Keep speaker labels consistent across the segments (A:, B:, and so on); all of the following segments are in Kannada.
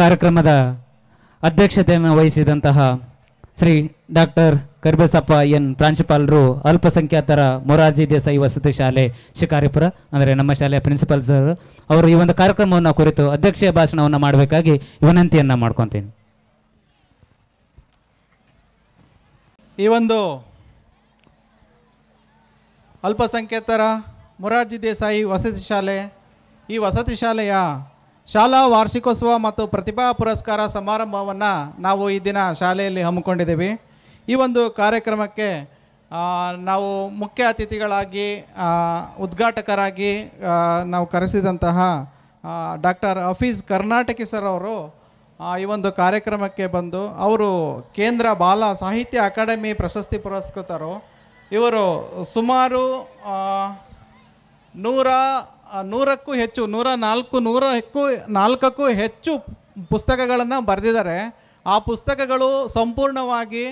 A: ಕಾರ್ಯಕ್ರಮದ ಅಧ್ಯಕ್ಷತೆಯನ್ನು ವಹಿಸಿದಂತಹ ಶ್ರೀ ಡಾಕ್ಟರ್ ಕರ್ಬೇಸಪ್ಪ ಎನ್ ಪ್ರಾಂಶುಪಾಲರು ಅಲ್ಪಸಂಖ್ಯಾತರ ಮೊರಾರ್ಜಿ ದೇಸಾಯಿ ವಸತಿ ಶಾಲೆ ಶಿಕಾರಿಪುರ ಅಂದರೆ ನಮ್ಮ ಶಾಲೆಯ ಪ್ರಿನ್ಸಿಪಾಲ್ ಸರ್ ಅವರು ಈ ಒಂದು ಕಾರ್ಯಕ್ರಮವನ್ನು ಕುರಿತು ಅಧ್ಯಕ್ಷೀಯ ಭಾಷಣವನ್ನು ಮಾಡಬೇಕಾಗಿ ವಿನಂತಿಯನ್ನು ಮಾಡ್ಕೊತೀನಿ ಈ ಒಂದು ಅಲ್ಪಸಂಖ್ಯಾತರ ಮೊರಾರ್ಜಿ ದೇಸಾಯಿ ವಸತಿ ಶಾಲೆ ಈ ವಸತಿ ಶಾಲೆಯ ಶಾಲಾ ವಾರ್ಷಿಕೋತ್ಸವ ಮತ್ತು ಪ್ರತಿಭಾ ಪುರಸ್ಕಾರ ಸಮಾರಂಭವನ್ನು ನಾವು ಈ ದಿನ ಶಾಲೆಯಲ್ಲಿ ಹಮ್ಮಿಕೊಂಡಿದ್ದೀವಿ ಈ ಒಂದು ಕಾರ್ಯಕ್ರಮಕ್ಕೆ ನಾವು ಮುಖ್ಯ ಅತಿಥಿಗಳಾಗಿ ಉದ್ಘಾಟಕರಾಗಿ ನಾವು ಕರೆಸಿದಂತಹ ಡಾಕ್ಟರ್ ಹಫೀಸ್ ಕರ್ನಾಟಕಿ ಸರ್ ಅವರು ಈ ಒಂದು ಕಾರ್ಯಕ್ರಮಕ್ಕೆ ಬಂದು ಅವರು ಕೇಂದ್ರ ಬಾಲ ಸಾಹಿತ್ಯ ಅಕಾಡೆಮಿ ಪ್ರಶಸ್ತಿ ಪುರಸ್ಕೃತರು ಇವರು ಸುಮಾರು ನೂರ ನೂರಕ್ಕೂ ಹೆಚ್ಚು ನೂರ ನಾಲ್ಕು ನೂರಕ್ಕೂ ನಾಲ್ಕಕ್ಕೂ ಹೆಚ್ಚು ಪುಸ್ತಕಗಳನ್ನು ಬರೆದಿದ್ದಾರೆ ಆ ಪುಸ್ತಕಗಳು ಸಂಪೂರ್ಣವಾಗಿ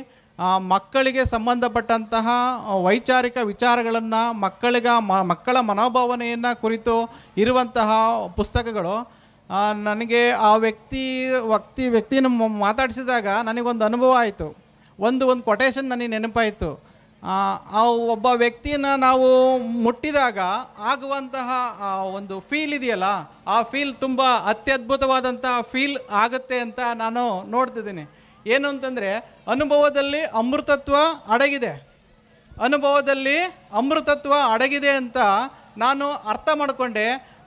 A: ಮಕ್ಕಳಿಗೆ ಸಂಬಂಧಪಟ್ಟಂತಹ ವೈಚಾರಿಕ ವಿಚಾರಗಳನ್ನು ಮಕ್ಕಳಿಗ ಮಕ್ಕಳ ಮನೋಭಾವನೆಯನ್ನು ಕುರಿತು ಇರುವಂತಹ ಪುಸ್ತಕಗಳು ನನಗೆ ಆ ವ್ಯಕ್ತಿ ವ್ಯಕ್ತಿ ವ್ಯಕ್ತಿನ ಮಾತಾಡಿಸಿದಾಗ ನನಗೊಂದು ಅನುಭವ ಆಯಿತು ಒಂದು ಒಂದು ಕೊಟೇಶನ್ ನನಗೆ ನೆನಪಾಯಿತು ಆ ಒಬ್ಬ ವ್ಯಕ್ತಿಯನ್ನ ನಾವು ಮುಟ್ಟಿದಾಗ ಆಗುವಂತಹ ಒಂದು ಫೀಲ್ ಇದೆಯಲ್ಲ ಆ ಫೀಲ್ ತುಂಬ ಅತ್ಯದ್ಭುತವಾದಂತಹ ಫೀಲ್ ಆಗುತ್ತೆ ಅಂತ ನಾನು ನೋಡ್ತಿದ್ದೀನಿ ಏನು ಅಂತಂದರೆ ಅನುಭವದಲ್ಲಿ ಅಮೃತತ್ವ ಅಡಗಿದೆ ಅನುಭವದಲ್ಲಿ ಅಮೃತತ್ವ ಅಡಗಿದೆ ಅಂತ ನಾನು ಅರ್ಥ ಮಾಡಿಕೊಂಡೆ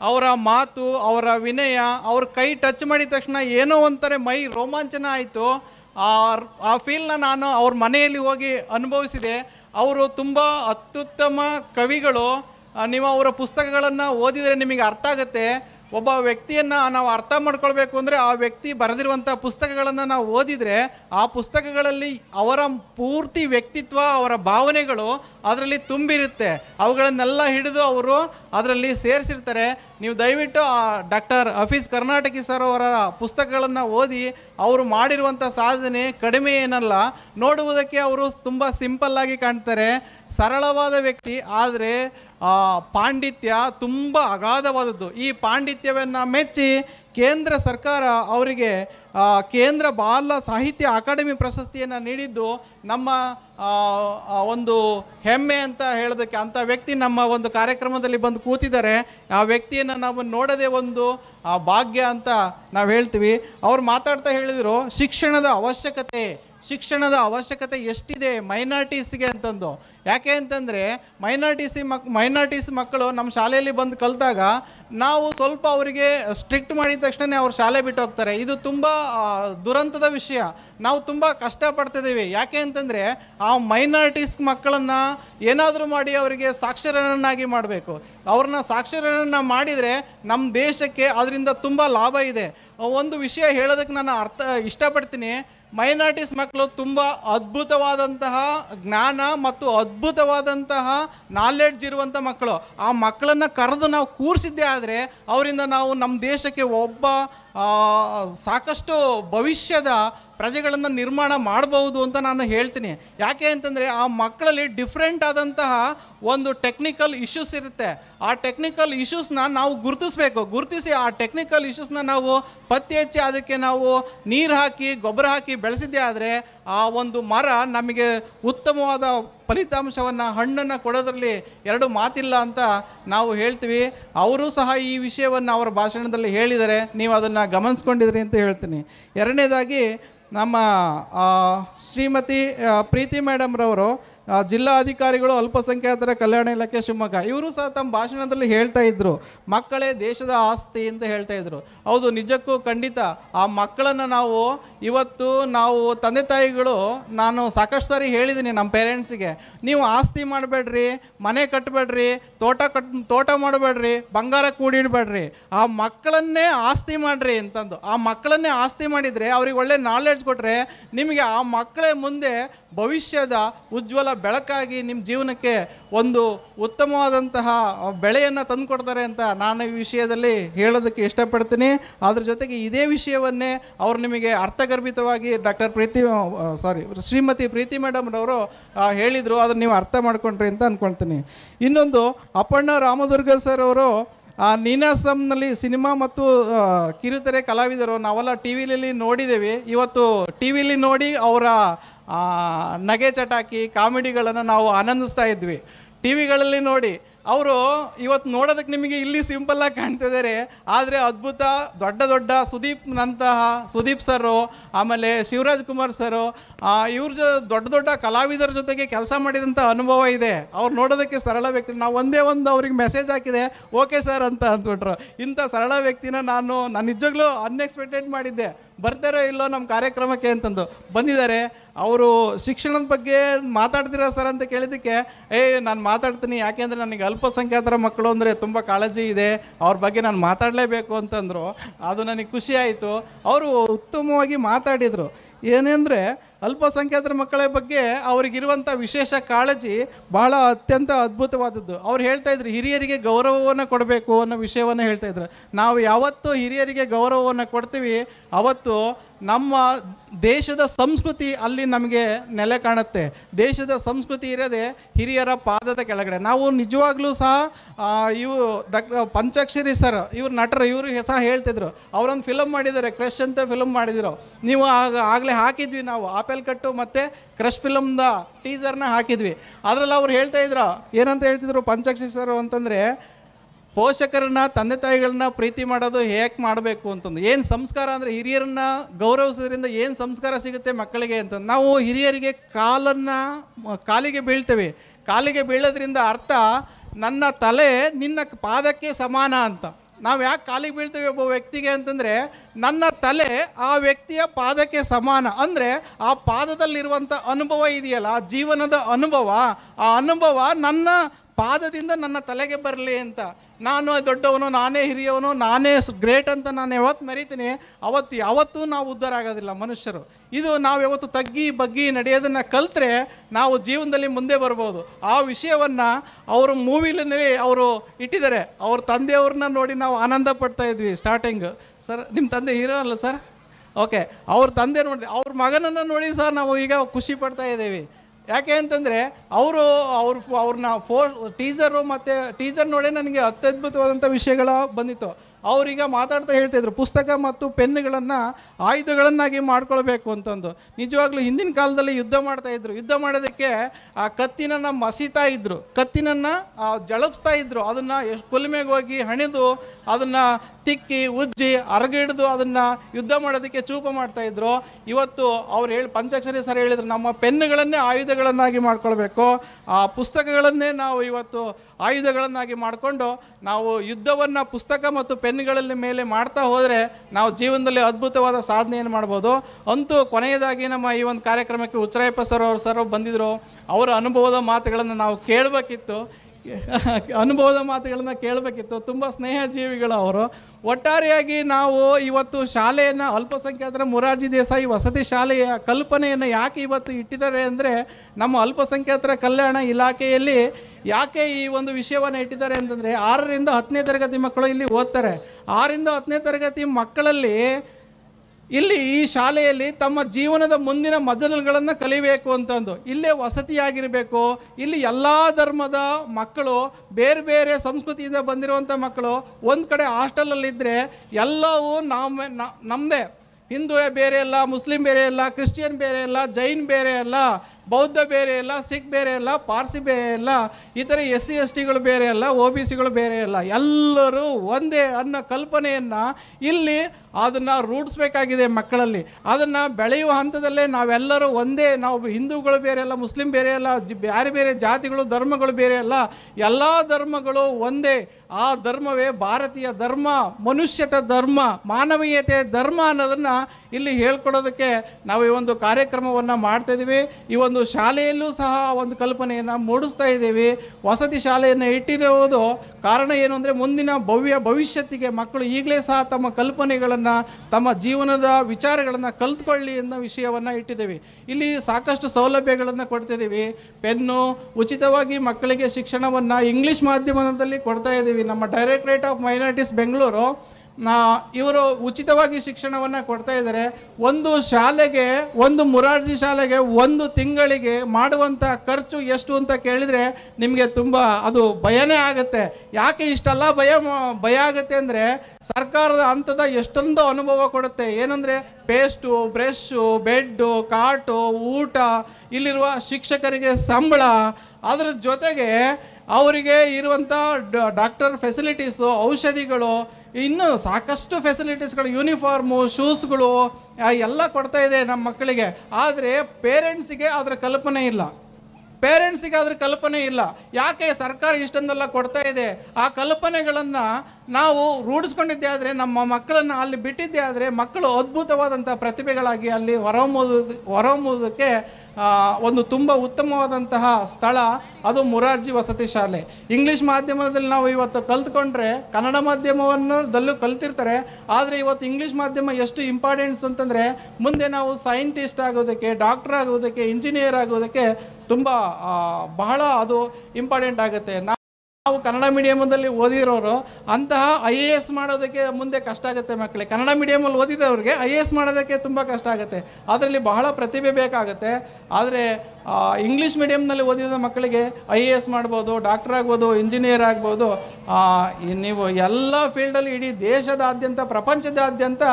A: ಅವರ ಮಾತು ಅವರ ವಿನಯ ಅವ್ರ ಕೈ ಟಚ್ ಮಾಡಿದ ತಕ್ಷಣ ಏನೋ ಒಂಥರ ಮೈ ರೋಮಾಂಚನ ಆಯಿತು ಆ ಫೀಲ್ನ ನಾನು ಅವ್ರ ಮನೆಯಲ್ಲಿ ಹೋಗಿ ಅನುಭವಿಸಿದೆ ಅವರು ತುಂಬ ಅತ್ಯುತ್ತಮ ಕವಿಗಳು ನೀವು ಅವರ ಪುಸ್ತಕಗಳನ್ನು ಓದಿದರೆ ನಿಮಗೆ ಅರ್ಥ ಆಗುತ್ತೆ ಒಬ್ಬ ವ್ಯಕ್ತಿಯನ್ನು ನಾವು ಅರ್ಥ ಮಾಡ್ಕೊಳ್ಬೇಕು ಅಂದರೆ ಆ ವ್ಯಕ್ತಿ ಬರೆದಿರುವಂಥ ಪುಸ್ತಕಗಳನ್ನು ನಾವು ಓದಿದರೆ ಆ ಪುಸ್ತಕಗಳಲ್ಲಿ ಅವರ ಪೂರ್ತಿ ವ್ಯಕ್ತಿತ್ವ ಅವರ ಭಾವನೆಗಳು ಅದರಲ್ಲಿ ತುಂಬಿರುತ್ತೆ ಅವುಗಳನ್ನೆಲ್ಲ ಹಿಡಿದು ಅವರು ಅದರಲ್ಲಿ ಸೇರಿಸಿರ್ತಾರೆ ನೀವು ದಯವಿಟ್ಟು ಆ ಡಾಕ್ಟರ್ ಹಫೀಸ್ ಕರ್ನಾಟಕಿ ಸರ್ ಅವರ ಪುಸ್ತಕಗಳನ್ನು ಓದಿ ಅವರು ಮಾಡಿರುವಂಥ ಸಾಧನೆ ಕಡಿಮೆ ಏನಲ್ಲ ನೋಡುವುದಕ್ಕೆ ಅವರು ತುಂಬ ಸಿಂಪಲ್ಲಾಗಿ ಕಾಣ್ತಾರೆ ಸರಳವಾದ ವ್ಯಕ್ತಿ ಆದರೆ ಪಾಂಡಿತ್ಯ ತುಂಬ ಅಗಾಧವಾದದ್ದು ಈ ಪಾಂಡಿತ್ಯವನ್ನು ಮೆಚ್ಚಿ ಕೇಂದ್ರ ಸರ್ಕಾರ ಅವರಿಗೆ ಕೇಂದ್ರ ಬಾಲ ಸಾಹಿತ್ಯ ಅಕಾಡೆಮಿ ಪ್ರಶಸ್ತಿಯನ್ನು ನೀಡಿದ್ದು ನಮ್ಮ ಒಂದು ಹೆಮ್ಮೆ ಅಂತ ಹೇಳೋದಕ್ಕೆ ಅಂಥ ವ್ಯಕ್ತಿ ನಮ್ಮ ಒಂದು ಕಾರ್ಯಕ್ರಮದಲ್ಲಿ ಬಂದು ಕೂತಿದ್ದಾರೆ ಆ ವ್ಯಕ್ತಿಯನ್ನು ನಾವು ನೋಡದೆ ಒಂದು ಭಾಗ್ಯ ಅಂತ ನಾವು ಹೇಳ್ತೀವಿ ಅವ್ರು ಮಾತಾಡ್ತಾ ಹೇಳಿದರು ಶಿಕ್ಷಣದ ಅವಶ್ಯಕತೆ ಶಿಕ್ಷಣದ ಅವಶ್ಯಕತೆ ಎಷ್ಟಿದೆ ಮೈನಾರಿಟೀಸ್ಗೆ ಅಂತಂದು ಯಾಕೆ ಅಂತಂದರೆ ಮೈನಾರಿಟೀಸಿ ಮಕ್ ಮೈನಾರಿಟೀಸ್ ಮಕ್ಕಳು ನಮ್ಮ ಶಾಲೆಯಲ್ಲಿ ಬಂದು ಕಲಿತಾಗ ನಾವು ಸ್ವಲ್ಪ ಅವರಿಗೆ ಸ್ಟ್ರಿಕ್ಟ್ ಮಾಡಿದ ತಕ್ಷಣ ಅವ್ರು ಶಾಲೆ ಬಿಟ್ಟು ಹೋಗ್ತಾರೆ ಇದು ತುಂಬ ದುರಂತದ ವಿಷಯ ನಾವು ತುಂಬ ಕಷ್ಟಪಡ್ತಿದ್ದೀವಿ ಯಾಕೆ ಅಂತಂದರೆ ಆ ಮೈನಾರಿಟೀಸ್ ಮಕ್ಕಳನ್ನು ಏನಾದರೂ ಮಾಡಿ ಅವರಿಗೆ ಸಾಕ್ಷರರನ್ನಾಗಿ ಮಾಡಬೇಕು ಅವ್ರನ್ನ ಸಾಕ್ಷರನ್ನ ಮಾಡಿದರೆ ನಮ್ಮ ದೇಶಕ್ಕೆ ಅದರಿಂದ ತುಂಬ ಲಾಭ ಇದೆ ಒಂದು ವಿಷಯ ಹೇಳೋದಕ್ಕೆ ನಾನು ಅರ್ಥ ಇಷ್ಟಪಡ್ತೀನಿ ಮೈನಾರಿಟೀಸ್ ಮಕ್ಕಳು ತುಂಬ ಅದ್ಭುತವಾದಂತಹ ಜ್ಞಾನ ಮತ್ತು ಅದ್ಭುತವಾದಂತಹ ನಾಲೆಡ್ಜ್ ಇರುವಂಥ ಮಕ್ಕಳು ಆ ಮಕ್ಕಳನ್ನು ಕರೆದು ನಾವು ಕೂರಿಸಿದ್ದೇ ಆದರೆ ಅವರಿಂದ ನಾವು ನಮ್ಮ ದೇಶಕ್ಕೆ ಒಬ್ಬ ಸಾಕಷ್ಟು ಭವಿಷ್ಯದ ಪ್ರಜೆಗಳನ್ನು ನಿರ್ಮಾಣ ಮಾಡಬಹುದು ಅಂತ ನಾನು ಹೇಳ್ತೀನಿ ಯಾಕೆ ಅಂತಂದರೆ ಆ ಮಕ್ಕಳಲ್ಲಿ ಡಿಫ್ರೆಂಟ್ ಆದಂತಹ ಒಂದು ಟೆಕ್ನಿಕಲ್ ಇಶ್ಯೂಸ್ ಇರುತ್ತೆ ಆ ಟೆಕ್ನಿಕಲ್ ಇಶ್ಯೂಸ್ನ ನಾವು ಗುರುತಿಸಬೇಕು ಗುರುತಿಸಿ ಆ ಟೆಕ್ನಿಕಲ್ ಇಶ್ಯೂಸ್ನ ನಾವು ಪತ್ತೆ ಹಚ್ಚಿ ಅದಕ್ಕೆ ನಾವು ನೀರು ಹಾಕಿ ಗೊಬ್ಬರ ಹಾಕಿ ಬೆಳೆಸಿದ್ದೆ ಆದರೆ ಆ ಒಂದು ಮರ ನಮಗೆ ಉತ್ತಮವಾದ ಫಲಿತಾಂಶವನ್ನು ಹಣ್ಣನ್ನು ಕೊಡೋದ್ರಲ್ಲಿ ಎರಡು ಮಾತಿಲ್ಲ ಅಂತ ನಾವು ಹೇಳ್ತೀವಿ ಅವರು ಸಹ ಈ ವಿಷಯವನ್ನು ಅವರ ಭಾಷಣದಲ್ಲಿ ಹೇಳಿದರೆ ನೀವು ಅದನ್ನು ಗಮನಿಸ್ಕೊಂಡಿದ್ರಿ ಅಂತ ಹೇಳ್ತೀನಿ ಎರಡನೇದಾಗಿ ನಮ್ಮ ಶ್ರೀಮತಿ ಪ್ರೀತಿ ಮೇಡಮ್ರವರು ಜಿಲ್ಲಾ ಅಧಿಕಾರಿಗಳು ಅಲ್ಪಸಂಖ್ಯಾತರ ಕಲ್ಯಾಣ ಇಲಾಖೆ ಶಿವಮೊಗ್ಗ ಇವರು ಸಹ ತಮ್ಮ ಭಾಷಣದಲ್ಲಿ ಹೇಳ್ತಾ ಇದ್ರು ಮಕ್ಕಳೇ ದೇಶದ ಆಸ್ತಿ ಅಂತ ಹೇಳ್ತಾ ಇದ್ರು ಹೌದು ನಿಜಕ್ಕೂ ಖಂಡಿತ ಆ ಮಕ್ಕಳನ್ನು ನಾವು ಇವತ್ತು ನಾವು ತಂದೆ ತಾಯಿಗಳು ನಾನು ಸಾಕಷ್ಟು ಸಾರಿ ಹೇಳಿದ್ದೀನಿ ನಮ್ಮ ಪೇರೆಂಟ್ಸಿಗೆ ನೀವು ಆಸ್ತಿ ಮಾಡಬೇಡ್ರಿ ಮನೆ ಕಟ್ಟಬೇಡ್ರಿ ತೋಟ ಕಟ್ ತೋಟ ಮಾಡಬೇಡ್ರಿ ಬಂಗಾರ ಕೂಡಿಡಬೇಡ್ರಿ ಆ ಮಕ್ಕಳನ್ನೇ ಆಸ್ತಿ ಮಾಡಿರಿ ಅಂತಂದು ಆ ಮಕ್ಕಳನ್ನೇ ಆಸ್ತಿ ಮಾಡಿದರೆ ಅವ್ರಿಗೆ ಒಳ್ಳೆ ನಾಲೆಡ್ಜ್ ಕೊಟ್ಟರೆ ನಿಮಗೆ ಆ ಮಕ್ಕಳೇ ಮುಂದೆ ಭವಿಷ್ಯದ ಉಜ್ವಲ ಬೆಳಕಾಗಿ ನಿಮ್ಮ ಜೀವನಕ್ಕೆ ಒಂದು ಉತ್ತಮವಾದಂತಹ ಬೆಳೆಯನ್ನು ಕೊಡ್ತಾರೆ ಅಂತ ನಾನು ಈ ವಿಷಯದಲ್ಲಿ ಹೇಳೋದಕ್ಕೆ ಇಷ್ಟಪಡ್ತೀನಿ ಅದ್ರ ಜೊತೆಗೆ ಇದೇ ವಿಷಯವನ್ನೇ ಅವರು ನಿಮಗೆ ಅರ್ಥಗರ್ಭಿತವಾಗಿ ಡಾಕ್ಟರ್ ಪ್ರೀತಿ ಸಾರಿ ಶ್ರೀಮತಿ ಪ್ರೀತಿ ಮೇಡಮ್ರವರು ಹೇಳಿದರು ಅದನ್ನು ನೀವು ಅರ್ಥ ಮಾಡಿಕೊಂಡ್ರಿ ಅಂತ ಅಂದ್ಕೊಳ್ತೀನಿ ಇನ್ನೊಂದು ಅಪ್ಪಣ್ಣ ರಾಮದುರ್ಗ ಸರ್ ಅವರು ಆ ನೀನಾಸಮ್ನಲ್ಲಿ ಸಿನಿಮಾ ಮತ್ತು ಕಿರುತೆರೆ ಕಲಾವಿದರು ನಾವೆಲ್ಲ ಟಿ ವಿಲಿ ನೋಡಿದ್ದೇವೆ ಇವತ್ತು ಟಿ ವಿಲಿ ನೋಡಿ ಅವರ ನಗೆ ಚಟಾಕಿ ಕಾಮಿಡಿಗಳನ್ನು ನಾವು ಆನಂದಿಸ್ತಾ ಇದ್ವಿ ಟಿ ವಿಗಳಲ್ಲಿ ನೋಡಿ ಅವರು ಇವತ್ತು ನೋಡೋದಕ್ಕೆ ನಿಮಗೆ ಇಲ್ಲಿ ಸಿಂಪಲ್ಲಾಗಿ ಇದ್ದಾರೆ ಆದರೆ ಅದ್ಭುತ ದೊಡ್ಡ ದೊಡ್ಡ ಸುದೀಪ್ನಂತಹ ಸುದೀಪ್ ಸರು ಆಮೇಲೆ ಶಿವರಾಜ್ ಕುಮಾರ್ ಸರು ಇವ್ರ ಜೊ ದೊಡ್ಡ ದೊಡ್ಡ ಕಲಾವಿದರ ಜೊತೆಗೆ ಕೆಲಸ ಮಾಡಿದಂಥ ಅನುಭವ ಇದೆ ಅವ್ರು ನೋಡೋದಕ್ಕೆ ಸರಳ ವ್ಯಕ್ತಿ ನಾವು ಒಂದೇ ಒಂದು ಅವ್ರಿಗೆ ಮೆಸೇಜ್ ಹಾಕಿದೆ ಓಕೆ ಸರ್ ಅಂತ ಅಂದ್ಬಿಟ್ರು ಇಂಥ ಸರಳ ವ್ಯಕ್ತಿನ ನಾನು ನಾನು ನಿಜವಾಗ್ಲೂ ಅನ್ಎಕ್ಸ್ಪೆಕ್ಟೆಡ್ ಮಾಡಿದ್ದೆ ಬರ್ತಾರೋ ಇಲ್ಲೋ ನಮ್ಮ ಕಾರ್ಯಕ್ರಮಕ್ಕೆ ಅಂತಂದು ಬಂದಿದ್ದಾರೆ ಅವರು ಶಿಕ್ಷಣದ ಬಗ್ಗೆ ಮಾತಾಡ್ತೀರಾ ಸರ್ ಅಂತ ಕೇಳಿದ್ದಕ್ಕೆ ಏಯ್ ನಾನು ಮಾತಾಡ್ತೀನಿ ಯಾಕೆಂದರೆ ನನಗೆ ಅಲ್ಪಸಂಖ್ಯಾತರ ಮಕ್ಕಳು ಅಂದರೆ ತುಂಬ ಕಾಳಜಿ ಇದೆ ಅವ್ರ ಬಗ್ಗೆ ನಾನು ಮಾತಾಡಲೇಬೇಕು ಅಂತಂದರು ಅದು ನನಗೆ ಖುಷಿಯಾಯಿತು ಅವರು ಉತ್ತಮವಾಗಿ ಮಾತಾಡಿದರು ಏನೆಂದರೆ ಅಲ್ಪಸಂಖ್ಯಾತರ ಮಕ್ಕಳ ಬಗ್ಗೆ ಅವರಿಗಿರುವಂಥ ವಿಶೇಷ ಕಾಳಜಿ ಬಹಳ ಅತ್ಯಂತ ಅದ್ಭುತವಾದದ್ದು ಅವ್ರು ಹೇಳ್ತಾಯಿದ್ರು ಹಿರಿಯರಿಗೆ ಗೌರವವನ್ನು ಕೊಡಬೇಕು ಅನ್ನೋ ವಿಷಯವನ್ನು ಹೇಳ್ತಾಯಿದ್ರು ನಾವು ಯಾವತ್ತು ಹಿರಿಯರಿಗೆ ಗೌರವವನ್ನು ಕೊಡ್ತೀವಿ ಅವತ್ತು ನಮ್ಮ ದೇಶದ ಸಂಸ್ಕೃತಿ ಅಲ್ಲಿ ನಮಗೆ ನೆಲೆ ಕಾಣುತ್ತೆ ದೇಶದ ಸಂಸ್ಕೃತಿ ಇರೋದೆ ಹಿರಿಯರ ಪಾದದ ಕೆಳಗಡೆ ನಾವು ನಿಜವಾಗ್ಲೂ ಸಹ ಇವು ಡಾಕ್ಟರ್ ಪಂಚಾಕ್ಷರಿ ಸರ್ ಇವ್ರು ನಟರು ಇವರು ಸಹ ಹೇಳ್ತಿದ್ರು ಅವರೊಂದು ಫಿಲಮ್ ಮಾಡಿದ್ದಾರೆ ಕ್ರಶ್ ಅಂತ ಫಿಲಮ್ ಮಾಡಿದ್ರು ನೀವು ಆಗ ಆಗಲೇ ಹಾಕಿದ್ವಿ ನಾವು ಆಪೆಲ್ ಕಟ್ಟು ಮತ್ತು ಕ್ರಶ್ ಫಿಲಮ್ದ ಟೀಸರ್ನ ಹಾಕಿದ್ವಿ ಅದರಲ್ಲಿ ಅವ್ರು ಹೇಳ್ತಾ ಇದ್ರು ಏನಂತ ಹೇಳ್ತಿದ್ರು ಪಂಚಾಕ್ಷರಿ ಸರ್ ಅಂತಂದರೆ ಪೋಷಕರನ್ನ ತಂದೆ ತಾಯಿಗಳನ್ನ ಪ್ರೀತಿ ಮಾಡೋದು ಹೇಗೆ ಮಾಡಬೇಕು ಅಂತಂದು ಏನು ಸಂಸ್ಕಾರ ಅಂದರೆ ಹಿರಿಯರನ್ನ ಗೌರವಿಸೋದ್ರಿಂದ ಏನು ಸಂಸ್ಕಾರ ಸಿಗುತ್ತೆ ಮಕ್ಕಳಿಗೆ ಅಂತ ನಾವು ಹಿರಿಯರಿಗೆ ಕಾಲನ್ನು ಕಾಲಿಗೆ ಬೀಳ್ತೇವೆ ಕಾಲಿಗೆ ಬೀಳೋದ್ರಿಂದ ಅರ್ಥ ನನ್ನ ತಲೆ ನಿನ್ನ ಪಾದಕ್ಕೆ ಸಮಾನ ಅಂತ ನಾವು ಯಾಕೆ ಕಾಲಿಗೆ ಬೀಳ್ತೇವೆ ಒಬ್ಬ ವ್ಯಕ್ತಿಗೆ ಅಂತಂದರೆ ನನ್ನ ತಲೆ ಆ ವ್ಯಕ್ತಿಯ ಪಾದಕ್ಕೆ ಸಮಾನ ಅಂದರೆ ಆ ಪಾದದಲ್ಲಿರುವಂಥ ಅನುಭವ ಇದೆಯಲ್ಲ ಆ ಜೀವನದ ಅನುಭವ ಆ ಅನುಭವ ನನ್ನ ಪಾದದಿಂದ ನನ್ನ ತಲೆಗೆ ಬರಲಿ ಅಂತ ನಾನು ದೊಡ್ಡವನು ನಾನೇ ಹಿರಿಯವನು ನಾನೇ ಗ್ರೇಟ್ ಅಂತ ನಾನು ಯಾವತ್ತು ಮರಿತೀನಿ ಅವತ್ತು ಯಾವತ್ತೂ ನಾವು ಉದ್ಧಾರ ಆಗೋದಿಲ್ಲ ಮನುಷ್ಯರು ಇದು ನಾವು ಯಾವತ್ತು ತಗ್ಗಿ ಬಗ್ಗಿ ನಡೆಯೋದನ್ನು ಕಲಿತ್ರೆ ನಾವು ಜೀವನದಲ್ಲಿ ಮುಂದೆ ಬರ್ಬೋದು ಆ ವಿಷಯವನ್ನು ಅವ್ರ ಮೂವಿಲಿನಲ್ಲಿ ಅವರು ಇಟ್ಟಿದ್ದಾರೆ ಅವ್ರ ತಂದೆಯವ್ರನ್ನ ನೋಡಿ ನಾವು ಆನಂದ ಪಡ್ತಾ ಇದ್ವಿ ಸ್ಟಾರ್ಟಿಂಗ್ ಸರ್ ನಿಮ್ಮ ತಂದೆ ಹೀರೋ ಅಲ್ಲ ಸರ್ ಓಕೆ ಅವ್ರ ತಂದೆ ನೋಡಿದೆ ಅವ್ರ ಮಗನನ್ನು ನೋಡಿ ಸರ್ ನಾವು ಈಗ ಖುಷಿ ಪಡ್ತಾ ಇದ್ದೀವಿ ಯಾಕೆ ಅಂತಂದರೆ ಅವರು ಅವ್ರ ಅವ್ರನ್ನ ಫೋ ಟೀಸರು ಮತ್ತು ಟೀಸರ್ ನೋಡೇ ನನಗೆ ಅತ್ಯದ್ಭುತವಾದಂಥ ವಿಷಯಗಳ ಬಂದಿತ್ತು ಅವ್ರೀಗ ಮಾತಾಡ್ತಾ ಹೇಳ್ತಾಯಿದ್ರು ಪುಸ್ತಕ ಮತ್ತು ಪೆನ್ಗಳನ್ನು ಆಯುಧಗಳನ್ನಾಗಿ ಮಾಡ್ಕೊಳ್ಬೇಕು ಅಂತಂದು ನಿಜವಾಗ್ಲೂ ಹಿಂದಿನ ಕಾಲದಲ್ಲಿ ಯುದ್ಧ ಮಾಡ್ತಾ ಇದ್ರು ಯುದ್ಧ ಮಾಡೋದಕ್ಕೆ ಆ ಕತ್ತಿನನ್ನು ಮಸೀತಾ ಇದ್ರು ಕತ್ತಿನನ್ನು ಜಳಪಿಸ್ತಾ ಇದ್ರು ಅದನ್ನು ಎಷ್ಟು ಕೊಲ್ಮೆಗೆ ಹೋಗಿ ಹಣಿದು ಅದನ್ನು ತಿಕ್ಕಿ ಉಜ್ಜಿ ಅರಗಿಡ್ದು ಅದನ್ನು ಯುದ್ಧ ಮಾಡೋದಕ್ಕೆ ಚೂಪ ಇದ್ರು ಇವತ್ತು ಅವ್ರು ಹೇಳಿ ಪಂಚಾಕ್ಷರಿ ಸರ್ ಹೇಳಿದ್ರು ನಮ್ಮ ಪೆನ್ನುಗಳನ್ನೇ ಆಯುಧಗಳನ್ನಾಗಿ ಮಾಡ್ಕೊಳ್ಬೇಕು ಆ ಪುಸ್ತಕಗಳನ್ನೇ ನಾವು ಇವತ್ತು ಆಯುಧಗಳನ್ನಾಗಿ ಮಾಡಿಕೊಂಡು ನಾವು ಯುದ್ಧವನ್ನು ಪುಸ್ತಕ ಮತ್ತು ಪೆನ್ ಬೆನ್ನುಗಳಲ್ಲಿ ಮೇಲೆ ಮಾಡ್ತಾ ಹೋದರೆ ನಾವು ಜೀವನದಲ್ಲಿ ಅದ್ಭುತವಾದ ಸಾಧನೆಯನ್ನು ಮಾಡ್ಬೋದು ಅಂತೂ ಕೊನೆಯದಾಗಿ ನಮ್ಮ ಈ ಒಂದು ಕಾರ್ಯಕ್ರಮಕ್ಕೆ ಉಚ್ಚರಾಯಪ್ಪ ಸರ್ ಅವರು ಸರ್ ಬಂದಿದ್ದರು ಅವರ ಅನುಭವದ ಮಾತುಗಳನ್ನು ನಾವು ಕೇಳಬೇಕಿತ್ತು ಅನುಭವದ ಮಾತುಗಳನ್ನು ಕೇಳಬೇಕಿತ್ತು ತುಂಬ ಜೀವಿಗಳು ಅವರು ಒಟ್ಟಾರೆಯಾಗಿ ನಾವು ಇವತ್ತು ಶಾಲೆಯನ್ನು ಅಲ್ಪಸಂಖ್ಯಾತರ ಮುರಾರ್ಜಿ ದೇಸಾಯಿ ವಸತಿ ಶಾಲೆಯ ಕಲ್ಪನೆಯನ್ನು ಯಾಕೆ ಇವತ್ತು ಇಟ್ಟಿದ್ದಾರೆ ಅಂದರೆ ನಮ್ಮ ಅಲ್ಪಸಂಖ್ಯಾತರ ಕಲ್ಯಾಣ ಇಲಾಖೆಯಲ್ಲಿ ಯಾಕೆ ಈ ಒಂದು ವಿಷಯವನ್ನು ಇಟ್ಟಿದ್ದಾರೆ ಅಂತಂದರೆ ಆರರಿಂದ ಹತ್ತನೇ ತರಗತಿ ಮಕ್ಕಳು ಇಲ್ಲಿ ಓದ್ತಾರೆ ಆರರಿಂದ ಹತ್ತನೇ ತರಗತಿ ಮಕ್ಕಳಲ್ಲಿ ಇಲ್ಲಿ ಈ ಶಾಲೆಯಲ್ಲಿ ತಮ್ಮ ಜೀವನದ ಮುಂದಿನ ಮಜಲುಗಳನ್ನು ಕಲಿಬೇಕು ಅಂತಂದು ಇಲ್ಲೇ ವಸತಿಯಾಗಿರಬೇಕು ಇಲ್ಲಿ ಎಲ್ಲ ಧರ್ಮದ ಮಕ್ಕಳು ಬೇರೆ ಬೇರೆ ಸಂಸ್ಕೃತಿಯಿಂದ ಬಂದಿರುವಂಥ ಮಕ್ಕಳು ಒಂದು ಕಡೆ ಹಾಸ್ಟೆಲಲ್ಲಿದ್ದರೆ ಎಲ್ಲವೂ ನಮ್ಮ ನಮ್ಮದೇ ಹಿಂದೂ ಬೇರೆ ಅಲ್ಲ ಮುಸ್ಲಿಂ ಬೇರೆ ಅಲ್ಲ ಕ್ರಿಶ್ಚಿಯನ್ ಬೇರೆ ಅಲ್ಲ ಜೈನ್ ಬೇರೆ ಅಲ್ಲ ಬೌದ್ಧ ಬೇರೆ ಇಲ್ಲ ಸಿಖ್ ಬೇರೆ ಇಲ್ಲ ಪಾರ್ಸಿ ಬೇರೆ ಇಲ್ಲ ಇತರ ಎಸ್ ಸಿ ಎಸ್ ಟಿಗಳು ಬೇರೆ ಅಲ್ಲ ಒ ಬಿ ಸಿಗಳು ಬೇರೆ ಇಲ್ಲ ಎಲ್ಲರೂ ಒಂದೇ ಅನ್ನೋ ಕಲ್ಪನೆಯನ್ನು ಇಲ್ಲಿ ಅದನ್ನು ರೂಢಿಸ್ಬೇಕಾಗಿದೆ ಮಕ್ಕಳಲ್ಲಿ ಅದನ್ನು ಬೆಳೆಯುವ ಹಂತದಲ್ಲೇ ನಾವೆಲ್ಲರೂ ಒಂದೇ ನಾವು ಹಿಂದೂಗಳು ಬೇರೆ ಅಲ್ಲ ಮುಸ್ಲಿಂ ಬೇರೆ ಅಲ್ಲ ಬೇರೆ ಬೇರೆ ಜಾತಿಗಳು ಧರ್ಮಗಳು ಬೇರೆ ಅಲ್ಲ ಎಲ್ಲ ಧರ್ಮಗಳು ಒಂದೇ ಆ ಧರ್ಮವೇ ಭಾರತೀಯ ಧರ್ಮ ಮನುಷ್ಯತೆ ಧರ್ಮ ಮಾನವೀಯತೆ ಧರ್ಮ ಅನ್ನೋದನ್ನು ಇಲ್ಲಿ ಹೇಳ್ಕೊಡೋದಕ್ಕೆ ನಾವು ಈ ಒಂದು ಕಾರ್ಯಕ್ರಮವನ್ನು ಮಾಡ್ತಾಯಿದ್ದೀವಿ ಈ ಒಂದು ಶಾಲೆಯಲ್ಲೂ ಸಹ ಒಂದು ಕಲ್ಪನೆಯನ್ನು ಮೂಡಿಸ್ತಾ ಇದ್ದೀವಿ ವಸತಿ ಶಾಲೆಯನ್ನು ಇಟ್ಟಿರುವುದು ಕಾರಣ ಏನು ಅಂದರೆ ಮುಂದಿನ ಭವ್ಯ ಭವಿಷ್ಯತ್ತಿಗೆ ಮಕ್ಕಳು ಈಗಲೇ ಸಹ ತಮ್ಮ ಕಲ್ಪನೆಗಳನ್ನು ತಮ್ಮ ಜೀವನದ ವಿಚಾರಗಳನ್ನು ಕಲ್ತ್ಕೊಳ್ಳಿ ಅನ್ನೋ ವಿಷಯವನ್ನು ಇಟ್ಟಿದ್ದೇವೆ ಇಲ್ಲಿ ಸಾಕಷ್ಟು ಸೌಲಭ್ಯಗಳನ್ನು ಕೊಡ್ತಿದ್ದೀವಿ ಪೆನ್ನು ಉಚಿತವಾಗಿ ಮಕ್ಕಳಿಗೆ ಶಿಕ್ಷಣವನ್ನು ಇಂಗ್ಲೀಷ್ ಮಾಧ್ಯಮದಲ್ಲಿ ಕೊಡ್ತಾ ಇದ್ದೀವಿ ನಮ್ಮ ಡೈರೆಕ್ಟ್ರೇಟ್ ಆಫ್ ಮೈನಾರಿಟೀಸ್ ಬೆಂಗಳೂರು ಇವರು ಉಚಿತವಾಗಿ ಶಿಕ್ಷಣವನ್ನು ಕೊಡ್ತಾ ಇದ್ದಾರೆ ಒಂದು ಶಾಲೆಗೆ ಒಂದು ಮುರಾರ್ಜಿ ಶಾಲೆಗೆ ಒಂದು ತಿಂಗಳಿಗೆ ಮಾಡುವಂಥ ಖರ್ಚು ಎಷ್ಟು ಅಂತ ಕೇಳಿದರೆ ನಿಮಗೆ ತುಂಬ ಅದು ಭಯನೇ ಆಗುತ್ತೆ ಯಾಕೆ ಇಷ್ಟೆಲ್ಲ ಭಯ ಭಯ ಆಗುತ್ತೆ ಅಂದರೆ ಸರ್ಕಾರದ ಹಂತದ ಎಷ್ಟೊಂದು ಅನುಭವ ಕೊಡುತ್ತೆ ಏನಂದರೆ ಪೇಸ್ಟು ಬ್ರಷ್ಷು ಬೆಡ್ಡು ಕಾಟು ಊಟ ಇಲ್ಲಿರುವ ಶಿಕ್ಷಕರಿಗೆ ಸಂಬಳ ಅದರ ಜೊತೆಗೆ ಅವರಿಗೆ ಇರುವಂಥ ಡಾಕ್ಟರ್ ಫೆಸಿಲಿಟೀಸು ಔಷಧಿಗಳು ಇನ್ನೂ ಸಾಕಷ್ಟು ಫೆಸಿಲಿಟೀಸ್ಗಳು ಯೂನಿಫಾರ್ಮು ಶೂಸ್ಗಳು ಎಲ್ಲ ಕೊಡ್ತಾ ಇದೆ ನಮ್ಮ ಮಕ್ಕಳಿಗೆ ಆದರೆ ಪೇರೆಂಟ್ಸಿಗೆ ಅದರ ಕಲ್ಪನೆ ಇಲ್ಲ ಪೇರೆಂಟ್ಸಿಗೆ ಅದರ ಕಲ್ಪನೆ ಇಲ್ಲ ಯಾಕೆ ಸರ್ಕಾರ ಇಷ್ಟೊಂದೆಲ್ಲ ಕೊಡ್ತಾ ಇದೆ ಆ ಕಲ್ಪನೆಗಳನ್ನು ನಾವು ರೂಢಿಸ್ಕೊಂಡಿದ್ದೆ ಆದರೆ ನಮ್ಮ ಮಕ್ಕಳನ್ನು ಅಲ್ಲಿ ಬಿಟ್ಟಿದ್ದೆ ಆದರೆ ಮಕ್ಕಳು ಅದ್ಭುತವಾದಂಥ ಪ್ರತಿಭೆಗಳಾಗಿ ಅಲ್ಲಿ ಹೊರಹೊಮ್ಮುವುದು ಹೊರಹೊಮ್ಮುವುದಕ್ಕೆ ಒಂದು ತುಂಬ ಉತ್ತಮವಾದಂತಹ ಸ್ಥಳ ಅದು ಮುರಾರ್ಜಿ ವಸತಿ ಶಾಲೆ ಇಂಗ್ಲೀಷ್ ಮಾಧ್ಯಮದಲ್ಲಿ ನಾವು ಇವತ್ತು ಕಲ್ತ್ಕೊಂಡ್ರೆ ಕನ್ನಡ ಮಾಧ್ಯಮವನ್ನದಲ್ಲೂ ಕಲ್ತಿರ್ತಾರೆ ಆದರೆ ಇವತ್ತು ಇಂಗ್ಲೀಷ್ ಮಾಧ್ಯಮ ಎಷ್ಟು ಇಂಪಾರ್ಟೆಂಟ್ಸ್ ಅಂತಂದರೆ ಮುಂದೆ ನಾವು ಸೈಂಟಿಸ್ಟ್ ಆಗೋದಕ್ಕೆ ಡಾಕ್ಟರ್ ಆಗೋದಕ್ಕೆ ಇಂಜಿನಿಯರ್ ಆಗೋದಕ್ಕೆ ತುಂಬ ಬಹಳ ಅದು ಇಂಪಾರ್ಟೆಂಟ್ ಆಗುತ್ತೆ ನಾವು ಕನ್ನಡ ಮೀಡಿಯಮದಲ್ಲಿ ಓದಿರೋರು ಅಂತಹ ಐ ಎ ಎಸ್ ಮಾಡೋದಕ್ಕೆ ಮುಂದೆ ಕಷ್ಟ ಆಗುತ್ತೆ ಮಕ್ಕಳಿಗೆ ಕನ್ನಡ ಮೀಡಿಯಮಲ್ಲಿ ಓದಿದವ್ರಿಗೆ ಐ ಎ ಎಸ್ ಮಾಡೋದಕ್ಕೆ ತುಂಬ ಕಷ್ಟ ಆಗುತ್ತೆ ಅದರಲ್ಲಿ ಬಹಳ ಪ್ರತಿಭೆ ಬೇಕಾಗುತ್ತೆ ಆದರೆ ಇಂಗ್ಲೀಷ್ ಮೀಡಿಯಮ್ನಲ್ಲಿ ಓದಿದ ಮಕ್ಕಳಿಗೆ ಐ ಎ ಎಸ್ ಮಾಡ್ಬೋದು ಡಾಕ್ಟರ್ ಆಗ್ಬೋದು ಇಂಜಿನಿಯರ್ ಆಗ್ಬೋದು ನೀವು ಎಲ್ಲ ಫೀಲ್ಡಲ್ಲಿ ಇಡೀ ದೇಶದಾದ್ಯಂತ ಪ್ರಪಂಚದಾದ್ಯಂತ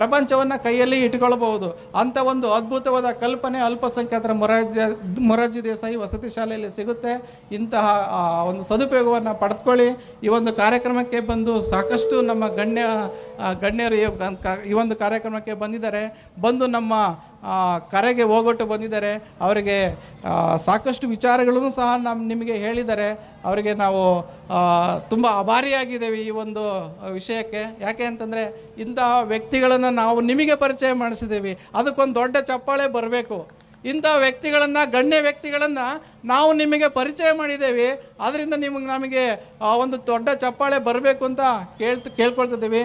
A: ಪ್ರಪಂಚವನ್ನು ಕೈಯಲ್ಲಿ ಇಟ್ಕೊಳ್ಬಹುದು ಅಂಥ ಒಂದು ಅದ್ಭುತವಾದ ಕಲ್ಪನೆ ಅಲ್ಪಸಂಖ್ಯಾತರ ಮೊರಾರ್ಜಿ ಮೊರಾರ್ಜಿ ದೇಸಾಯಿ ವಸತಿ ಶಾಲೆಯಲ್ಲಿ ಸಿಗುತ್ತೆ ಇಂತಹ ಒಂದು ಸದುಪಯೋಗವನ್ನು ಗೌರವವನ್ನು ಪಡೆದುಕೊಳ್ಳಿ ಈ ಒಂದು ಕಾರ್ಯಕ್ರಮಕ್ಕೆ ಬಂದು ಸಾಕಷ್ಟು ನಮ್ಮ ಗಣ್ಯ ಗಣ್ಯರು ಈ ಒಂದು ಕಾರ್ಯಕ್ರಮಕ್ಕೆ ಬಂದಿದ್ದಾರೆ ಬಂದು ನಮ್ಮ ಕರೆಗೆ ಹೋಗೊಟ್ಟು ಬಂದಿದ್ದಾರೆ ಅವರಿಗೆ ಸಾಕಷ್ಟು ವಿಚಾರಗಳನ್ನು ಸಹ ನಮ್ಮ ನಿಮಗೆ ಹೇಳಿದ್ದಾರೆ ಅವರಿಗೆ ನಾವು ತುಂಬ ಆಭಾರಿಯಾಗಿದ್ದೇವೆ ಈ ಒಂದು ವಿಷಯಕ್ಕೆ ಯಾಕೆ ಅಂತಂದರೆ ಇಂತಹ ವ್ಯಕ್ತಿಗಳನ್ನು ನಾವು ನಿಮಗೆ ಪರಿಚಯ ಮಾಡಿಸಿದ್ದೀವಿ ಅದಕ್ಕೊಂದು ದೊಡ್ಡ ಚಪ್ಪಾಳೆ ಬರಬೇಕು ಇಂಥ ವ್ಯಕ್ತಿಗಳನ್ನು ಗಣ್ಯ ವ್ಯಕ್ತಿಗಳನ್ನು ನಾವು ನಿಮಗೆ ಪರಿಚಯ ಮಾಡಿದ್ದೇವೆ ಅದರಿಂದ ನಿಮಗೆ ನಮಗೆ ಒಂದು ದೊಡ್ಡ ಚಪ್ಪಾಳೆ ಬರಬೇಕು ಅಂತ ಕೇಳ್ತ ಕೇಳ್ಕೊಳ್ತಿದ್ದೀವಿ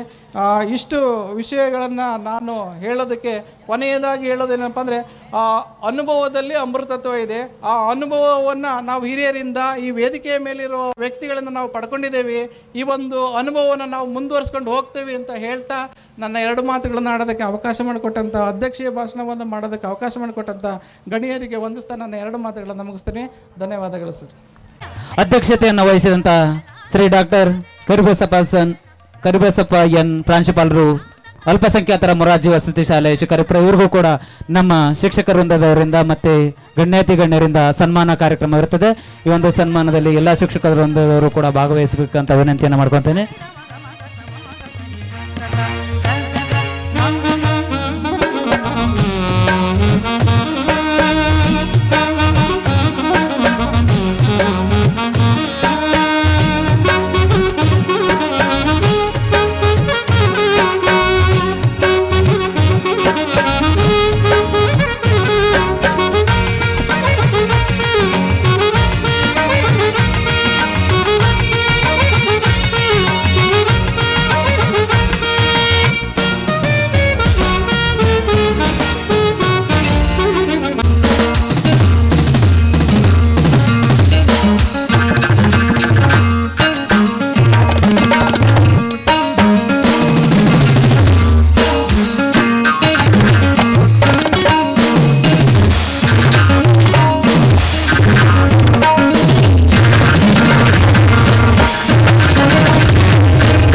A: ಇಷ್ಟು ವಿಷಯಗಳನ್ನು ನಾನು ಹೇಳೋದಕ್ಕೆ ಕೊನೆಯದಾಗಿ ಹೇಳೋದೇನಪ್ಪ ಅಂದರೆ ಆ ಅನುಭವದಲ್ಲಿ ಅಮೃತತ್ವ ಇದೆ ಆ ಅನುಭವವನ್ನು ನಾವು ಹಿರಿಯರಿಂದ ಈ ವೇದಿಕೆಯ ಮೇಲಿರೋ ವ್ಯಕ್ತಿಗಳನ್ನು ನಾವು ಪಡ್ಕೊಂಡಿದ್ದೇವೆ ಈ ಒಂದು ಅನುಭವವನ್ನು ನಾವು ಮುಂದುವರ್ಸ್ಕೊಂಡು ಹೋಗ್ತೇವೆ ಅಂತ ಹೇಳ್ತಾ ನನ್ನ ಎರಡು ಮಾತುಗಳನ್ನು ಆಡೋದಕ್ಕೆ ಅವಕಾಶ ಮಾಡಿಕೊಟ್ಟಂಥ ಅಧ್ಯಕ್ಷೀಯ ಭಾಷಣವನ್ನು ಮಾಡೋದಕ್ಕೆ ಅವಕಾಶ ಮಾಡಿಕೊಟ್ಟಂಥ ಗಣಿಯರಿಗೆ ವಂದಿಸ್ತಾ ನನ್ನ ಎರಡು ಮಾತುಗಳನ್ನು ಮುಗಿಸ್ತೀನಿ ಧನ್ಯವಾದಗಳು ಸರ್ ಅಧ್ಯಕ್ಷತೆಯನ್ನು ವಹಿಸಿದಂಥ ಶ್ರೀ ಡಾಕ್ಟರ್ ಕರಿಬಸಪ್ಪ ಸನ್ ಕರಿಬಸಪ್ಪ ಎನ್ ಪ್ರಾಂಶುಪಾಲರು ಅಲ್ಪಸಂಖ್ಯಾತರ ಮೊರಾರ್ಜಿ ವಸತಿ ಶಾಲೆ ಶಿಕಾರಿಪುರ ಇವ್ರಿಗೂ ಕೂಡ ನಮ್ಮ ಶಿಕ್ಷಕ ವೃಂದದವರಿಂದ ಮತ್ತೆ ಗಣ್ಯಾತಿ ಗಣ್ಯರಿಂದ ಸನ್ಮಾನ ಕಾರ್ಯಕ್ರಮ ಇರುತ್ತದೆ ಈ ಒಂದು ಸನ್ಮಾನದಲ್ಲಿ ಎಲ್ಲ ಶಿಕ್ಷಕ ವೃಂದದವರು ಕೂಡ ಭಾಗವಹಿಸಬೇಕಂತ ವಿನಂತಿಯನ್ನು ಮಾಡ್ಕೊತೇನೆ